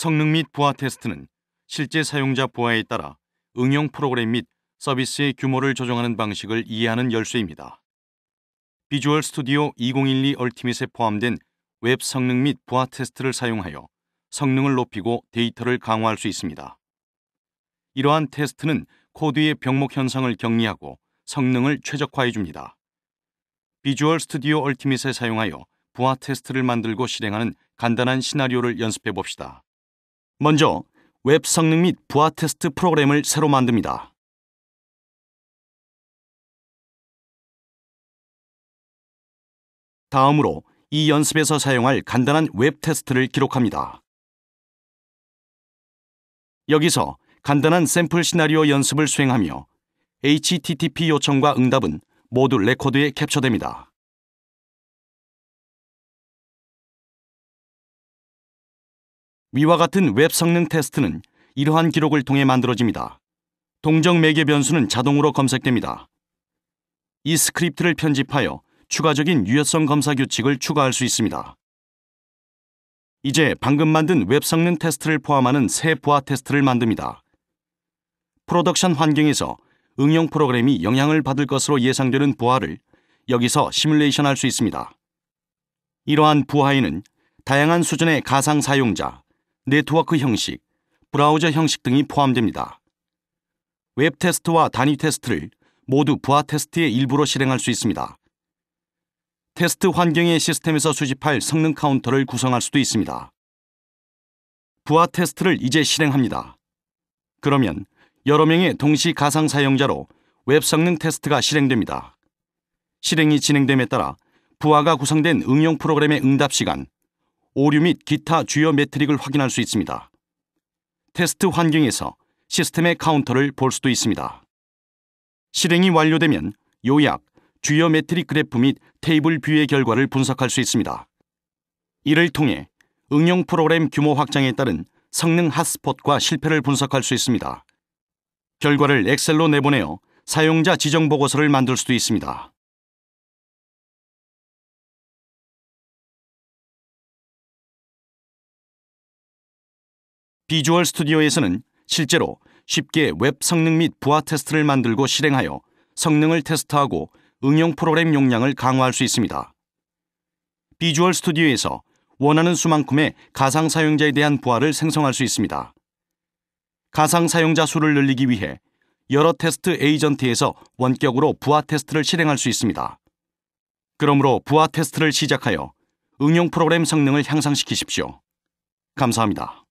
성능 및 부하 테스트는 실제 사용자 부하에 따라 응용 프로그램 및 서비스의 규모를 조정하는 방식을 이해하는 열쇠입니다. 비주얼 스튜디오 2012 얼티밋에 포함된 웹 성능 및 부하 테스트를 사용하여 성능을 높이고 데이터를 강화할 수 있습니다. 이러한 테스트는 코드의 병목 현상을 격리하고 성능을 최적화해 줍니다. 비주얼 스튜디오 얼티밋에 사용하여 부하 테스트를 만들고 실행하는 간단한 시나리오를 연습해 봅시다. 먼저 웹 성능 및 부하 테스트 프로그램을 새로 만듭니다. 다음으로 이 연습에서 사용할 간단한 웹 테스트를 기록합니다. 여기서 간단한 샘플 시나리오 연습을 수행하며 HTTP 요청과 응답은 모두 레코드에 캡처됩니다. 위와 같은 웹 성능 테스트는 이러한 기록을 통해 만들어집니다. 동정 매개 변수는 자동으로 검색됩니다. 이 스크립트를 편집하여 추가적인 유효성 검사 규칙을 추가할 수 있습니다. 이제 방금 만든 웹 성능 테스트를 포함하는 새 부하 테스트를 만듭니다. 프로덕션 환경에서 응용 프로그램이 영향을 받을 것으로 예상되는 부하를 여기서 시뮬레이션 할수 있습니다. 이러한 부하에는 다양한 수준의 가상 사용자, 네트워크 형식, 브라우저 형식 등이 포함됩니다. 웹 테스트와 단위 테스트를 모두 부하 테스트의 일부로 실행할 수 있습니다. 테스트 환경의 시스템에서 수집할 성능 카운터를 구성할 수도 있습니다. 부하 테스트를 이제 실행합니다. 그러면 여러 명의 동시 가상 사용자로 웹 성능 테스트가 실행됩니다. 실행이 진행됨에 따라 부하가 구성된 응용 프로그램의 응답 시간, 오류 및 기타 주요 매트릭을 확인할 수 있습니다. 테스트 환경에서 시스템의 카운터를 볼 수도 있습니다. 실행이 완료되면 요약, 주요 매트릭 그래프 및 테이블 뷰의 결과를 분석할 수 있습니다. 이를 통해 응용 프로그램 규모 확장에 따른 성능 핫스폿과 실패를 분석할 수 있습니다. 결과를 엑셀로 내보내어 사용자 지정 보고서를 만들 수도 있습니다. 비주얼 스튜디오에서는 실제로 쉽게 웹 성능 및 부하 테스트를 만들고 실행하여 성능을 테스트하고 응용 프로그램 용량을 강화할 수 있습니다. 비주얼 스튜디오에서 원하는 수만큼의 가상 사용자에 대한 부하를 생성할 수 있습니다. 가상 사용자 수를 늘리기 위해 여러 테스트 에이전트에서 원격으로 부하 테스트를 실행할 수 있습니다. 그러므로 부하 테스트를 시작하여 응용 프로그램 성능을 향상시키십시오. 감사합니다.